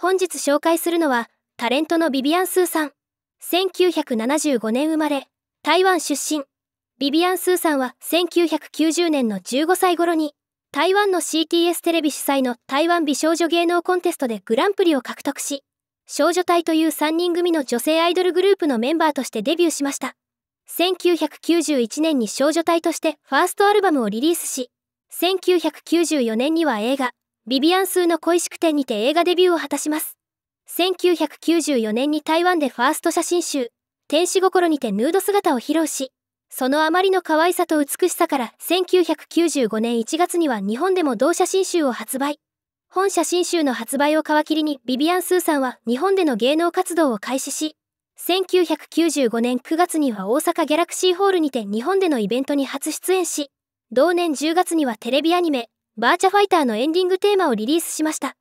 本日紹介するのは、タレントのビビアン・スーさん。1975年生まれ、台湾出身。ビビアン・スーさんは1990年の15歳頃に、台湾の CTS テレビ主催の台湾美少女芸能コンテストでグランプリを獲得し、少女隊という3人組の女性アイドルグループのメンバーとしてデビューしました。1991年に少女隊としてファーストアルバムをリリースし、1994年には映画、ビビアンスーの恋しくてにて映画デビューを果たします。1994年に台湾でファースト写真集、天使心にてヌード姿を披露し、そのあまりの可愛さと美しさから1995年1月には日本でも同写真集を発売。本写真集の発売を皮切りにビビアン・スーさんは日本での芸能活動を開始し、1995年9月には大阪ギャラクシーホールにて日本でのイベントに初出演し、同年10月にはテレビアニメバーチャファイターのエンディングテーマをリリースしました。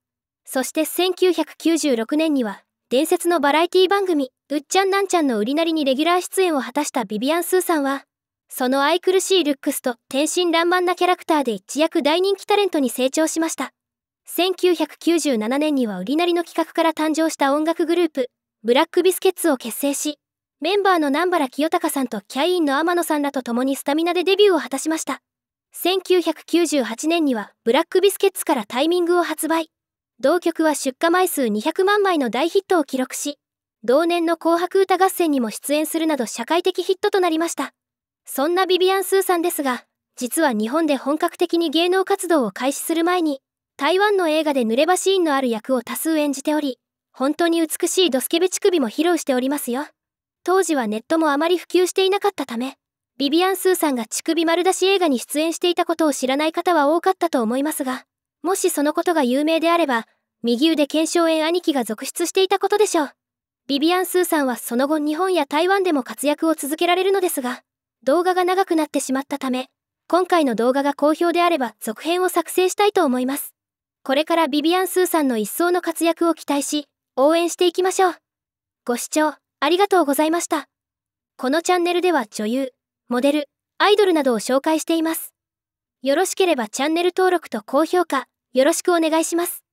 そして1996年には、伝説のバラエティ番組、うっちゃんなんちゃんの売りなりにレギュラー出演を果たしたビビアン・スーさんは、その愛くるしいルックスと天真爛漫なキャラクターで一躍大人気タレントに成長しました。1997年には売りなりの企画から誕生した音楽グループ、ブラックビスケッツを結成し、メンバーの南原清隆さんとキャインの天野さんらと共にスタミナでデビューを果たしました。1998年にはブラックビスケッツからタイミングを発売。同曲は出荷枚数200万枚の大ヒットを記録し、同年の紅白歌合戦にも出演するなど社会的ヒットとなりました。そんなビビアン・スーさんですが、実は日本で本格的に芸能活動を開始する前に、台湾の映画で濡れ場シーンのある役を多数演じており、本当に美しいドスケベ乳首も披露しておりますよ。当時はネットもあまり普及していなかったため、ビビアン・スーさんが乳首丸出し映画に出演していたことを知らない方は多かったと思いますが、もしそのことが有名であれば、右腕腱鞘炎兄貴が続出していたことでしょう。ビビアン・スーさんはその後日本や台湾でも活躍を続けられるのですが、動画が長くなってしまったため、今回の動画が好評であれば続編を作成したいと思います。これからビビアン・スーさんの一層の活躍を期待し、応援していきましょう。ご視聴ありがとうございました。このチャンネルでは女優、モデル、アイドルなどを紹介しています。よろしければチャンネル登録と高評価、よろしくお願いします。